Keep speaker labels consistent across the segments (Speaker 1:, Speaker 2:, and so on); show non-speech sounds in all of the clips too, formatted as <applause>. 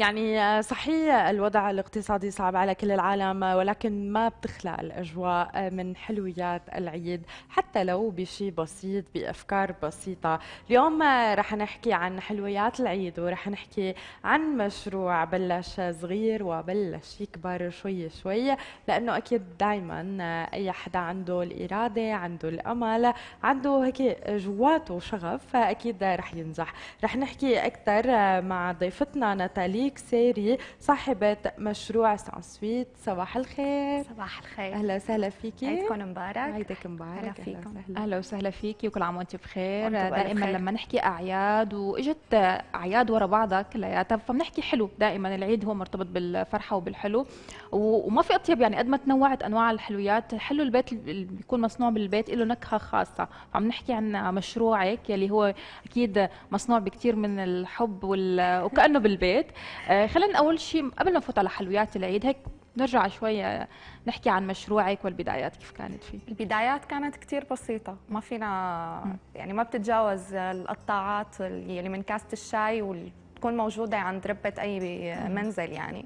Speaker 1: يعني آه، صحيح الوضع الاقتصادي صعب على كل العالم آه، ولكن ما بتخلق الأجواء آه، من حلويات العيد حتى لو بشيء بسيط بأفكار بسيطة اليوم رح نحكي عن حلويات العيد ورح نحكي عن مشروع بلش صغير وبلش يكبر شوي شوي لأنه أكيد دايما أي حدا عنده الإرادة عنده الأمل عنده هيك جواته شغف فأكيد رح ينجح رح نحكي أكثر مع ضيفتنا نتالي شريك ساري صاحبة مشروع سانسويت صباح الخير
Speaker 2: صباح الخير أهلا
Speaker 3: وسهلا فيكي عيدكم مبارك عيدك مبارك أهلا فيكم أهلا وسهلا فيكي وكل عام وأنت بخير دائما لما نحكي أعياد وإجت أعياد ورا بعضها كلياتها فبنحكي حلو دائما العيد هو مرتبط بالفرحة وبالحلو وما في أطيب يعني قد ما تنوعت أنواع الحلويات حلو البيت اللي بيكون مصنوع بالبيت له نكهة خاصة فعم نحكي عن مشروعك يلي هو أكيد مصنوع بكثير من الحب وال... وكأنه بالبيت آه، خلينا اول شيء قبل ما نفوت على حلويات العيد هيك نرجع شوي آه، نحكي عن مشروعك والبدايات كيف كانت فيه
Speaker 2: البدايات كانت كثير بسيطة ما فينا يعني ما بتتجاوز القطاعات اللي من كاسة الشاي وتكون موجودة عند ربة أي منزل يعني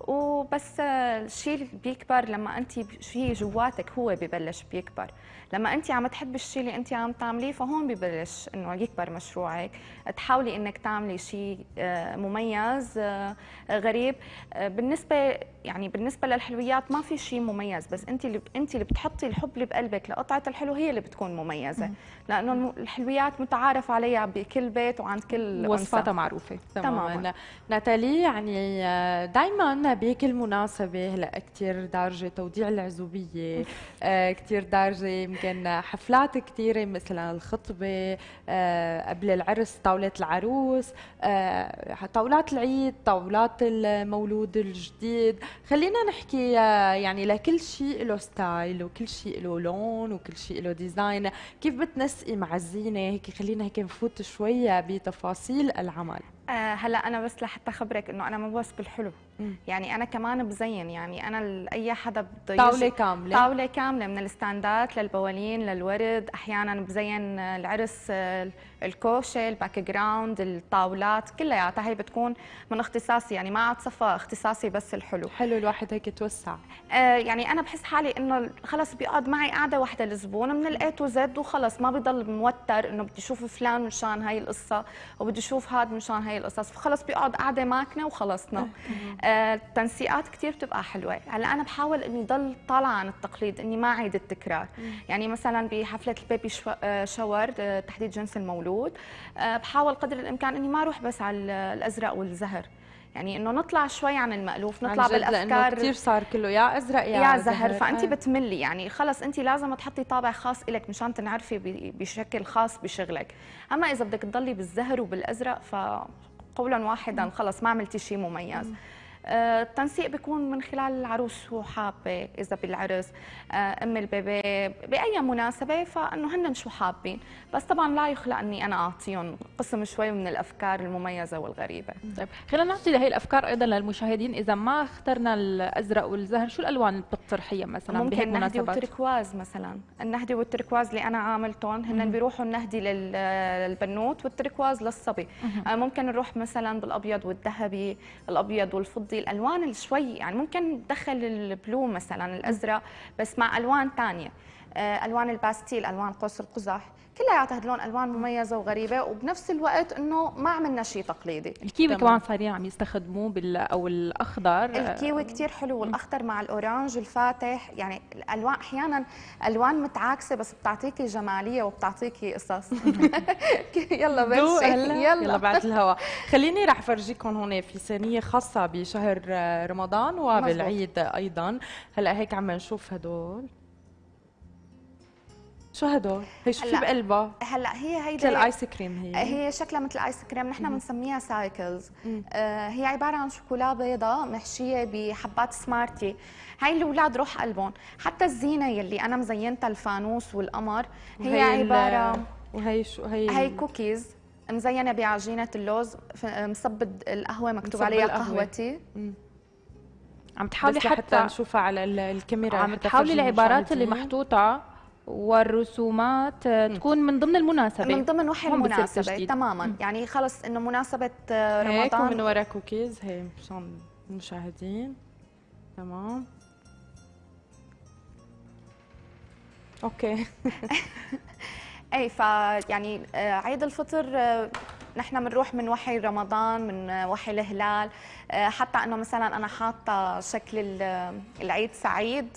Speaker 2: وبس الشيء اللي بيكبر لما انت شيء جواتك هو ببلش بيكبر لما انت عم تحبي الشيء اللي انت عم تعمليه فهون ببلش انه يكبر مشروعك تحاولي انك تعملي شيء آه، مميز آه، غريب آه، بالنسبه يعني بالنسبه للحلويات ما في شيء مميز بس انت اللي انت اللي بتحطي الحب اللي بقلبك لقطعه الحلو هي اللي بتكون مميزه لانه الحلويات متعارف عليها بكل بيت وعند كل وصفاتها معروفه تماما
Speaker 1: ناتالي يعني دائما أنا بكل مناسبة هلا كثير دارجة توديع العزوبية آه، كثير دارجة يمكن حفلات كثيرة مثل الخطبة آه، قبل العرس طاولات العروس آه، طاولات العيد طاولات المولود الجديد خلينا نحكي يعني لكل شيء له ستايل وكل شيء له لون وكل شيء له ديزاين كيف بتنسقي مع الزينة هيك خلينا هيك نفوت شوية بتفاصيل العمل
Speaker 2: آه، هلا انا بس لحتى خبرك انه انا مو بس بالحلو يعني انا كمان بزين يعني انا اي حدا بده طاوله كامله طاوله كامله من الستاندات للبوالين للورد احيانا بزين العرس آه، الكوشه الباك جراوند الطاولات كلياتها هي بتكون من اختصاصي يعني ما عاد صفى اختصاصي بس الحلو حلو الواحد هيك يتوسع آه يعني انا بحس حالي انه خلص بيقعد معي قاعده واحده الزبون من الاي تو زد وخلص ما بضل موتر انه بدي اشوف فلان مشان هاي القصه وبدي اشوف هذا مشان هاي القصص فخلص بيقعد قاعده ماكنه وخلصنا آه التنسيقات كثير بتبقى حلوه هلا انا بحاول اني ضل طالعه عن التقليد اني ما اعيد التكرار يعني مثلا بحفله البيبي شو... آه، شاور آه، تحديد جنس المولود الورود آه، بحاول قدر الامكان اني ما اروح بس على الازرق والزهر يعني انه نطلع شوي عن المألوف نطلع عن بالافكار كثير صار كله يا ازرق يا, يا زهر فانت آه. بتملي يعني خلص انت لازم تحطي طابع خاص لك مشان تنعرفي بشكل خاص بشغلك اما اذا بدك تضلي بالزهر وبالازرق فقولا واحدا خلص ما عملتي شيء مميز م. آه، التنسيق بيكون من خلال العروس شو حابه اذا بالعرس آه، ام البيبي باي مناسبه فانه هن شو حابين بس طبعا لا يخلق اني انا اعطيهم قسم شوي من الافكار المميزه والغريبه طيب خلينا نعطي لهي الافكار ايضا للمشاهدين اذا ما اخترنا الازرق والزهر شو الالوان اللي
Speaker 3: بتقترحيها مثلا ممكن النهدي والتركواز
Speaker 2: مثلا النهدي والتركواز اللي انا عاملتهم هن بيروحوا النهدي للبنوت والتركواز للصبي مم. آه، ممكن نروح مثلا بالابيض والذهبي الابيض والفضي تدخلي الالوان شوي يعني ممكن تدخل البلو مثلا الازرق بس مع الوان ثانيه آه، الوان الباستيل الوان قوس القزح كلياتها لون الوان مميزه وغريبه وبنفس الوقت انه ما عملنا شيء تقليدي الكيوي تمام. كمان
Speaker 3: صار عم يستخدموه بال او الاخضر الكيوي
Speaker 2: كثير حلو والاخضر مع الاورانج الفاتح يعني الالوان احيانا الوان متعاكسه بس بتعطيكي جماليه وبتعطيكي قصص <laughs> يلا بس يلا يلا بعد
Speaker 1: الهوا خليني رح افرجيكم هون في صينيه خاصه بشهر آه، رمضان وبالعيد ايضا هلا هيك عم نشوف هدول شو هدول؟ هي شو في بقلبها؟
Speaker 2: هلا هي هيدي مثل الايس
Speaker 1: كريم هي آه،
Speaker 2: هي شكلها مثل الايس كريم نحن بنسميها سايكلز آه هي عباره عن شوكولا بيضاء محشيه بحبات سمارتي هاي الاولاد روح قلبهم حتى الزينه يلي انا مزينتها الفانوس والقمر هي عباره وهي شو هي هي كوكيز مزينه بعجينه اللوز آه، مصب القهوه مكتوب عليها قهوتي
Speaker 1: عم تحاولي حتى, حتى نشوفها على
Speaker 3: الكاميرا عم تحاولي العبارات اللي محطوطه والرسومات آه، تكون من ضمن المناسبه من ضمن وحي المناسبه تماما
Speaker 2: يعني خلص انه مناسبه آه، رمضان هيك من
Speaker 1: ورا كوكيز هي مشان المشاهدين تمام
Speaker 2: اوكي <laughs> اي ف يعني آه، عيد الفطر نحن بنروح من وحي رمضان من وحي الهلال حتى انه مثلا انا حاطه شكل العيد سعيد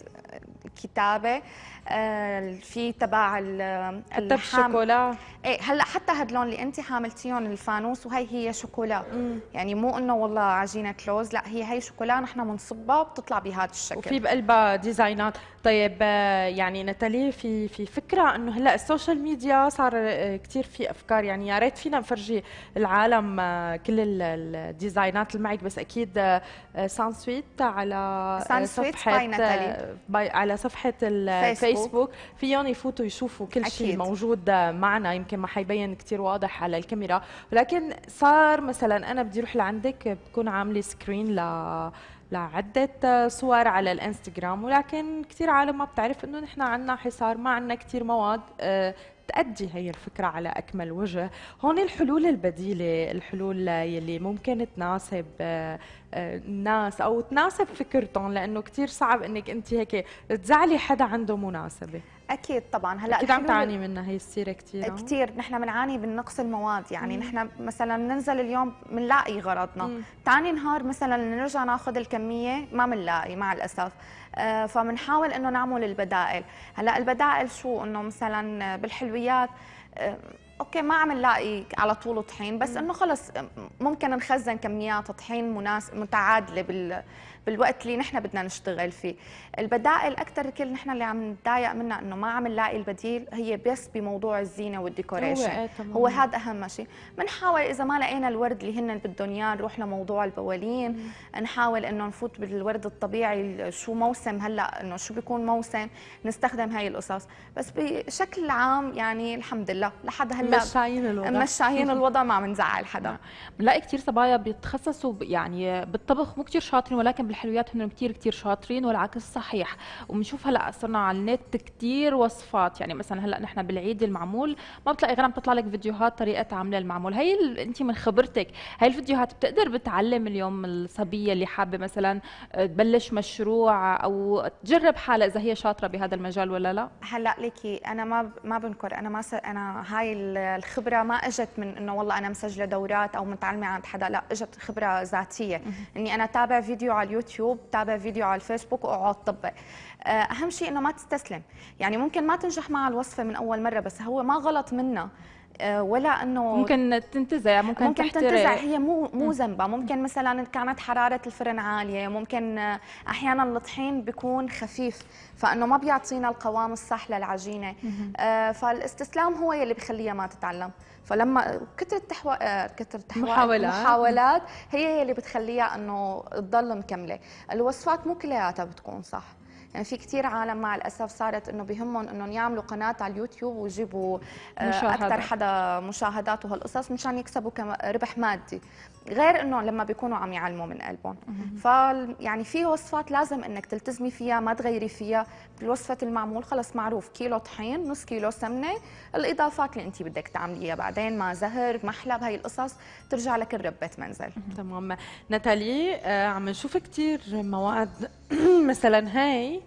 Speaker 2: كتابه آه، في تبع الحام الشوكولا ايه هلا حتى هدلون اللي انت حاملتيهم الفانوس وهي هي شوكولا يعني مو انه والله عجينه لوز لا هي هي شوكولا نحن بنصبها بتطلع بهذا الشكل وفي
Speaker 1: بقلبها ديزاينات طيب آه، يعني نتالي في في فكره انه هلا السوشيال ميديا صار آه، كثير في افكار يعني يا ريت فينا نفرجي العالم كل الديزاينات اللي معك بس اكيد سان سويت على سان سويت باي نتالي على صفحه الفيسبوك فيهم يفوتوا يشوفوا كل شيء موجود معنا يمكن ما حيبين كثير واضح على الكاميرا ولكن صار مثلا انا بدي اروح لعندك بكون عامله سكرين ل لعدة صور على الانستغرام ولكن كثير عالم ما بتعرف انه نحن عندنا حصار ما عندنا كثير مواد آه، تأدي هي الفكرة على أكمل وجه هون الحلول البديلة الحلول يلي ممكن تناسب الناس آه، أو تناسب فكرتهم لأنه كتير صعب أنك أنت هيك تزعلي حدا عنده مناسبة
Speaker 2: اكيد طبعا هلا اكيد عم تعاني منها هي السيره كثير آه، كثير نحن بنعاني من نقص المواد يعني نحن مثلا بننزل اليوم بنلاقي غرضنا ثاني تاني نهار مثلا نرجع ناخذ الكميه ما بنلاقي مع الاسف آه، فبنحاول انه نعمل البدائل هلا البدائل شو انه مثلا بالحلويات آه، اوكي ما عم نلاقي على طول طحين بس انه خلص ممكن نخزن كميات طحين مناسب متعادله بال بالوقت اللي نحن بدنا نشتغل فيه البدائل اكثر الكل نحن اللي عم نتضايق منها انه ما عم نلاقي البديل هي بس بموضوع الزينه والديكوريشن هو آه، هذا اهم شيء بنحاول اذا ما لقينا الورد اللي هن بدهم اياه نروح لموضوع البوالين نحاول انه نفوت بالورد الطبيعي شو موسم هلا انه شو بيكون موسم نستخدم هاي القصص بس بشكل عام يعني الحمد لله لحد هلا مشايين الوضع مشايين الوضع ما عم نزعل حدا نعم. بنلاقي كثير صبايا بيتخصصوا
Speaker 3: يعني بالطبخ مو كثير شاطرين ولكن بالحلويات هن كثير كثير شاطرين والعكس صحيح وبنشوف هلا صرنا على النت كثير وصفات يعني مثلا هلا نحن بالعيد المعمول ما بتلاقي غير عم تطلع لك فيديوهات طريقه عمل المعمول هي انت من خبرتك هاي الفيديوهات بتقدر بتعلم اليوم الصبيه اللي حابه مثلا آه، تبلش مشروع او تجرب حالها
Speaker 2: اذا هي شاطره بهذا المجال ولا لا هلا ليكي انا ما ما بنكر انا ما س... انا هاي الخبره ما اجت من انه والله انا مسجله دورات او متعلمه عند حدا لا اجت خبره ذاتيه اني انا تابع فيديو على اليوتيوب اليوتيوب تابع فيديو على الفيسبوك واقعد طبق آه، اهم شيء انه ما تستسلم يعني ممكن ما تنجح مع الوصفه من اول مره بس هو ما غلط منا آه، ولا انه ممكن تنتزع ممكن, ممكن تنتزع هي مو مو ذنبها ممكن مثلا كانت حراره الفرن عاليه ممكن آه، احيانا الطحين بيكون خفيف فانه ما بيعطينا القوام الصح للعجينه آه، فالاستسلام هو يلي بخليها ما تتعلم فلما كثر التحو... كثر التحو... محاولات محاولات هي يلي بتخليها انه تضل مكمله الوصفات مو كلياتها بتكون صح يعني في كثير عالم مع الاسف صارت انه بهمهم انهم يعملوا قناه على اليوتيوب ويجيبوا آه، اكثر حدا مشاهدات وهالقصص مشان يكسبوا ربح مادي غير انه لما بيكونوا عم يعلموا من قلبهم ف يعني في وصفات لازم انك تلتزمي فيها ما تغيري فيها بالوصفه المعمول خلص معروف كيلو طحين نص كيلو سمنه الاضافات اللي انت بدك تعمليها بعدين ما زهر محلب هي القصص ترجع لك الربة منزل تمام نتالي آه، عم نشوف كثير مواد <clears throat> مثلا هاي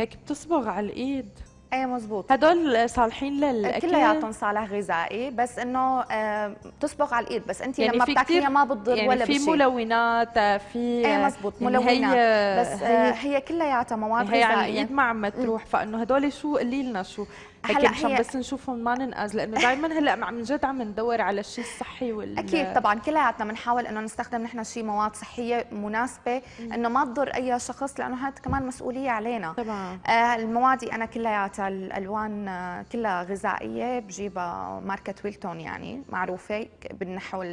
Speaker 1: هيك بتصبغ على الايد اي مزبوط هدول صالحين للاكل كلها يعطون
Speaker 2: صالح غذائي بس انه آه، بتصبغ على الايد بس انت يعني لما بتاكليها ما بتضر يعني ولا بشيء في
Speaker 1: ملونات في اي مزبوط يعني ملونات هي بس آه، هي,
Speaker 2: هي كلياتها مواد غذائيه هي على الايد ما
Speaker 1: عم تروح فانه هدول شو قولي لنا شو هلا مشان بس نشوفهم ما ننقاز لانه
Speaker 2: دائما هلا عن جد عم ندور على الشيء الصحي وال اكيد طبعا كلياتنا بنحاول انه نستخدم نحن شيء مواد صحيه مناسبه انه ما تضر اي شخص لانه هذا كمان مسؤوليه علينا طبعا آه المواد انا كلياتها الالوان آه، كلها غذائيه بجيبها ماركه ويلتون يعني معروفه بالنحو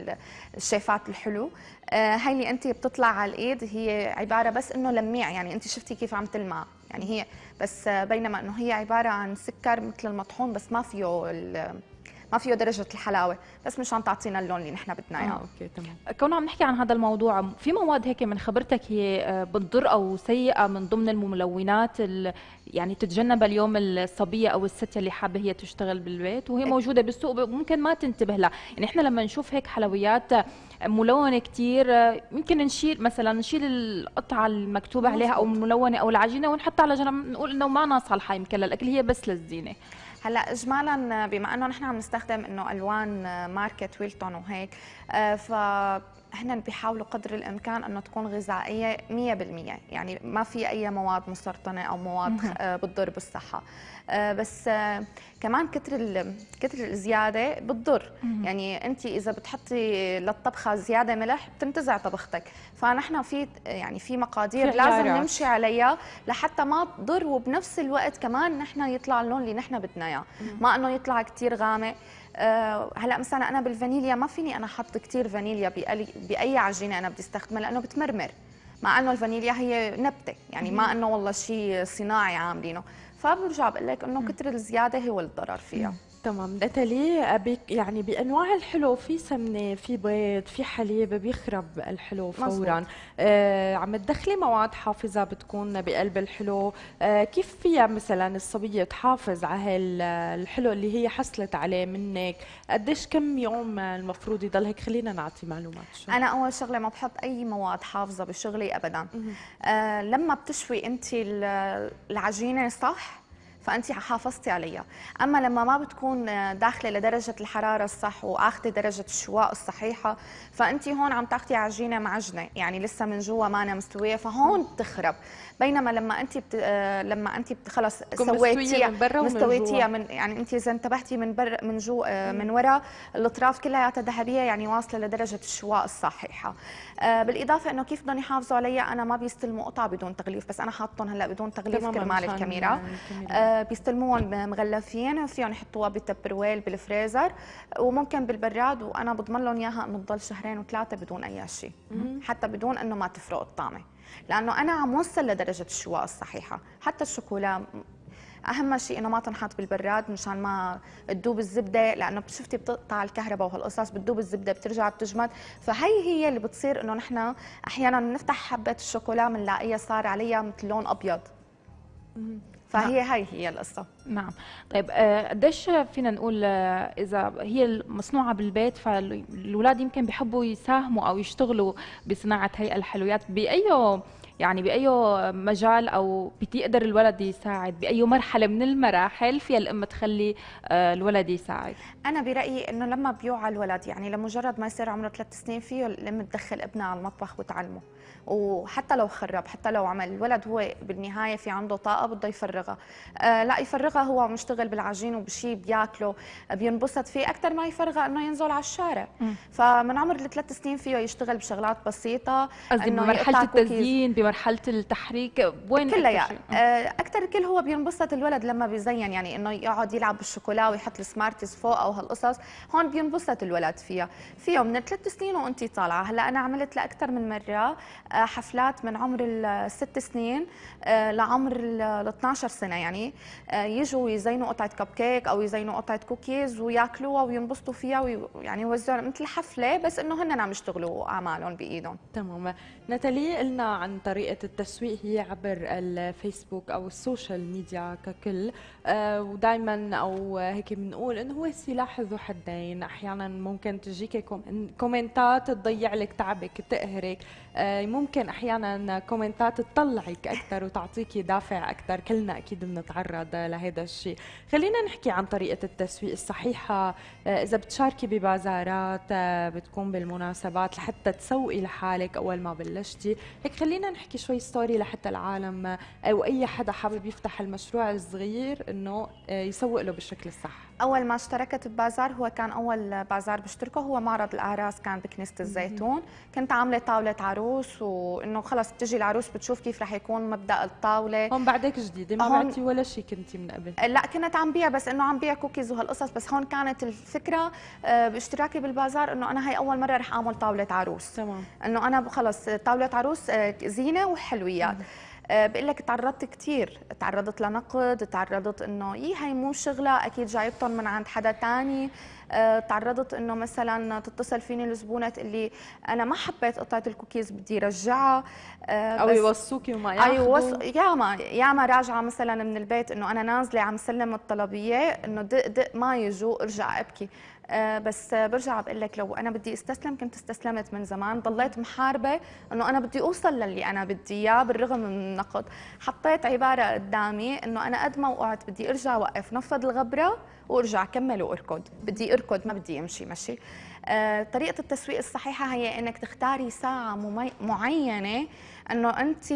Speaker 2: الشيفات الحلو آه، هاي اللي انت بتطلع على الايد هي عباره بس انه لميع يعني انت شفتي كيف عم تلمع يعني هي بس آه، بينما انه هي عباره عن سكر مثل المطحون بس ما فيه ما فيه درجه الحلاوه بس مشان تعطينا اللون اللي نحن بدنا اياه آه، اوكي تمام كون عم نحكي عن هذا
Speaker 3: الموضوع في مواد هيك من خبرتك هي آه، بتضر او سيئه من ضمن الملونات يعني تتجنبها اليوم الصبيه او الست اللي حابه هي تشتغل بالبيت وهي إيه. موجوده بالسوق ممكن ما تنتبه لها يعني احنا لما نشوف هيك حلويات آه، ملونه كثير ممكن نشيل مثلا نشيل القطعه المكتوب عليها او الملونه او العجينه ونحطها على جنب
Speaker 2: نقول انه ما ناصحه يمكن للاكل هي بس للزينه هلا اجمالا بما انه نحن عم نستخدم انه الوان ماركه ويلتون وهيك آه، ف هن بيحاولوا قدر الامكان انه تكون غذائيه 100% يعني ما في اي مواد مسرطنه او مواد آه، بتضر بالصحه آه، بس آه، كمان كتر كتر الزياده بتضر يعني انت اذا بتحطي للطبخه زياده ملح بتنتزع طبختك فنحن في يعني في مقادير لازم نمشي عليها لحتى ما تضر وبنفس الوقت كمان نحن يطلع اللون اللي نحن بدنا اياه ما انه يطلع كثير غامق آه، هلا مثلا انا بالفانيليا ما فيني انا احط كثير فانيليا باي عجينه انا بدي استخدمها لانه بتمرمر مع انه الفانيليا هي نبته يعني ما انه والله شيء صناعي عاملينه فبرجع بقول لك انه كثر الزياده هو الضرر فيها تمام
Speaker 1: نتالي يعني بانواع الحلو في سمنه في بيض في حليب بيخرب الحلو فورا آه عم تدخلي مواد حافظه بتكون بقلب الحلو آه كيف فيها مثلا الصبيه تحافظ على الحلو اللي هي حصلت عليه منك قديش كم يوم المفروض يضل هيك خلينا نعطي معلومات شو. انا
Speaker 2: اول شغله ما بحط اي مواد حافظه بشغلي ابدا آه لما بتشوي انت العجينه صح فانت حافظتي عليها اما لما ما بتكون داخله لدرجه الحراره الصح واخذه درجه الشواء الصحيحه فانت هون عم تاخذي عجينه معجنه يعني لسه من جوا ما أنا مستويه فهون بتخرب بينما لما انت بت... لما انت خلص سويتيها من مستويتيها من يعني انت اذا انتبهتي من بر من جوا آه، من ورا الاطراف كلياتها ذهبيه يعني واصله لدرجه الشواء الصحيحه آه، بالاضافه انه كيف بدهم يحافظوا عليها انا ما بيستلموا قطع بدون تغليف بس انا حاطهم هلا بدون تغليف كرمال الكاميرا آه، بيستلموهم مغلفين فيهم يحطوها بالتبرويل بالفريزر وممكن بالبراد وانا بضمن لهم اياها انه تضل شهرين وثلاثه بدون اي شيء حتى بدون انه ما تفرق الطعمه لانه انا عم وصل لدرجه الشواء الصحيحه حتى الشوكولا اهم شيء انه ما تنحط بالبراد مشان ما تذوب الزبده لانه شفتي بتقطع الكهرباء وهالقصص بتذوب الزبده بترجع بتجمد فهي هي اللي بتصير انه نحن احيانا بنفتح حبه الشوكولا بنلاقيها صار عليها مثل لون ابيض فهي نعم.
Speaker 3: هاي هي القصة نعم طيب آه، قديش فينا نقول آه، إذا هي مصنوعة بالبيت فالولاد يمكن بيحبوا يساهموا أو يشتغلوا بصناعة هي الحلويات بأي يعني بأي مجال أو بتقدر الولد يساعد بأي مرحلة من المراحل فيها الأم تخلي آه، الولد يساعد
Speaker 2: أنا برأيي أنه لما بيوعى الولد يعني لمجرد ما يصير عمره ثلاث سنين فيه الأم تدخل ابنها على المطبخ وتعلمه وحتى لو خرب حتى لو عمل الولد هو بالنهايه في عنده طاقه بده يفرغها آه لا يفرغها هو مشتغل بالعجين وبشيء بياكله بينبسط فيه اكثر ما يفرغها انه ينزل على الشارع م. فمن عمر الثلاث سنين فيه يشتغل بشغلات بسيطه انه بمرحله التزيين بمرحله التحريك وين كل يعني آه، اكثر كل هو بينبسط الولد لما بيزين يعني انه يقعد يلعب بالشوكولا ويحط السمارتس فوق او هالقصص هون بينبسط الولد فيها فيه من ثلاث سنين وانت طالعه هلا انا عملت لاكثر من مره آه، حفلات من عمر الست سنين آه، لعمر ال 12 سنه يعني آه، يجوا يزينوا قطعه كب كيك او يزينوا قطعه كوكيز وياكلوها وينبسطوا فيها ويعني يوزعوا مثل حفله بس انه هن عم يشتغلوا اعمالهم بايدهم تمام نتالي قلنا عن طريقه التسويق هي عبر الفيسبوك او
Speaker 1: السوشيال ميديا ككل ودائما او هيك بنقول انه هو سلاح ذو حدين احيانا ممكن تجيك كومنتات تضيع لك تعبك تقهرك ممكن ممكن احيانا كومنتات تطلعك اكثر وتعطيكي دافع اكثر كلنا اكيد بنتعرض لهذا الشيء خلينا نحكي عن طريقه التسويق الصحيحه آه، اذا بتشاركي ببازارات آه، بتكون بالمناسبات لحتى تسوقي لحالك اول ما بلشتي هيك خلينا نحكي شوي ستوري لحتى العالم آه، او اي حدا حابب
Speaker 2: يفتح المشروع الصغير انه يسوق له بالشكل الصح اول ما اشتركت ببازار هو كان اول بازار بشتركه هو معرض الاعراس كان بكنيسه الزيتون كنت عامله طاوله عروس و وانه خلص بتجي العروس بتشوف كيف رح يكون مبدا الطاوله هون بعدك جديده ما آه، بعتي ولا شيء كنتي من قبل لا كنت عم بيع بس انه عم بيع كوكيز وهالقصص بس هون كانت الفكره آه، باشتراكي بالبازار انه انا هي اول مره رح اعمل طاوله عروس تمام انه انا خلص طاوله عروس آه، زينه وحلويات آه، بقول لك تعرضت كثير تعرضت لنقد تعرضت انه إيه، اي هي مو شغله اكيد جايبتهم من عند حدا ثاني آه، تعرضت انه مثلا تتصل فيني الزبونه تقول لي انا ما حبيت قطعه الكوكيز بدي رجعها آه، او يوصوكي وما ياخذوا يوص... ياما ياما راجعه مثلا من البيت انه انا نازله عم سلم الطلبيه انه دق دق ما يجوا ارجع ابكي آه، بس برجع بقول لك لو انا بدي استسلم كنت استسلمت من زمان ضليت محاربه انه انا بدي اوصل للي انا بدي اياه بالرغم من النقد حطيت عباره قدامي انه انا قد ما وقعت بدي ارجع اوقف نفض الغبره وارجع كمل واركض بدي اركض ما بدي امشي مشي آه، طريقه التسويق الصحيحه هي انك تختاري ساعه معينه انه انت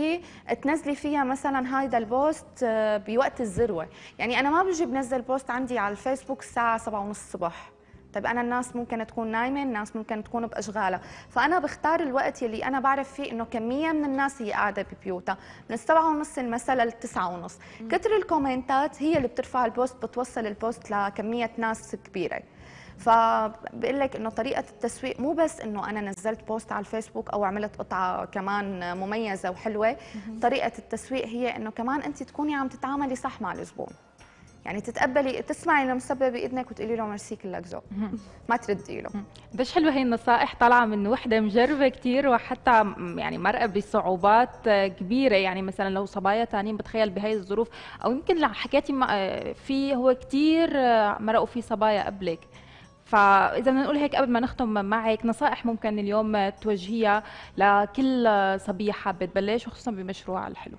Speaker 2: تنزلي فيها مثلا هيدا البوست آه، بوقت الذروه يعني انا ما بجي بنزل بوست عندي على الفيسبوك الساعه 7:30 الصبح طيب انا الناس ممكن تكون نايمه الناس ممكن تكون باشغالها فانا بختار الوقت يلي انا بعرف فيه انه كميه من الناس هي قاعده ببيوتها من السبعة ونص المساء للتسعة ونص كثر الكومنتات هي اللي بترفع البوست بتوصل البوست لكميه ناس كبيره فبقول لك انه طريقه التسويق مو بس انه انا نزلت بوست على الفيسبوك او عملت قطعه كمان مميزه وحلوه طريقه التسويق هي انه كمان انت تكوني عم تتعاملي صح مع الزبون يعني تتقبلي تسمعي لمسبب باذنك وتقولي له ميرسي كلك ذوق ما تردي له
Speaker 3: قديش حلوه هي النصائح طالعه من وحده مجربه كثير وحتى يعني مرقه بصعوبات آه، كبيره يعني مثلا لو صبايا ثانيين بتخيل بهي الظروف او يمكن حكيتي آه، في هو كثير آه، مرقوا في صبايا قبلك فاذا بدنا نقول هيك قبل ما نختم معك نصائح ممكن اليوم توجهيها
Speaker 2: لكل صبيه حابه تبلش وخصوصا بمشروعها الحلو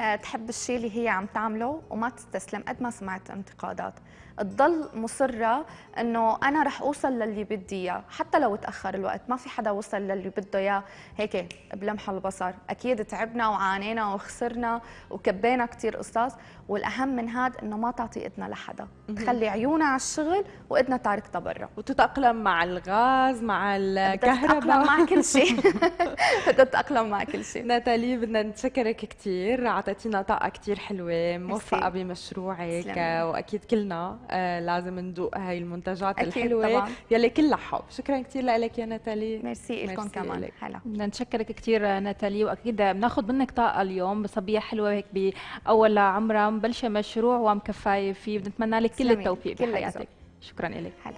Speaker 2: آه، تحب الشيء اللي هي عم تعمله وما تستسلم قد ما سمعت انتقادات تضل مصره انه انا رح اوصل للي بدي اياه حتى لو تاخر الوقت ما في حدا وصل للي بده اياه هيك بلمح البصر اكيد تعبنا وعانينا وخسرنا وكبينا كثير قصص والاهم من هذا انه ما تعطي ايدنا لحدا تخلي عيونا على الشغل وايدنا تاركتها برا وتتاقلم مع الغاز مع الكهرباء تتاقلم مع كل شيء
Speaker 1: <laughs> <laughs> تتاقلم مع كل شيء ناتالي بدنا نتشكرك كثير اعطيتينا طاقه كثير حلوه موفقه بمشروعك واكيد كلنا آه، لازم ندوق هاي المنتجات الحلوه
Speaker 3: طبعاً. يلي كلها حب شكرا كثير لك يا نتالي ميرسي لكم كمان إليك. هلا بدنا نشكرك كثير نتالي واكيد بناخذ منك طاقه اليوم بصبيه حلوه هيك باول عمرها مبلشه مشروع ومكفايه فيه بنتمنى لك كل التوفيق بحياتك شكرا لك هلا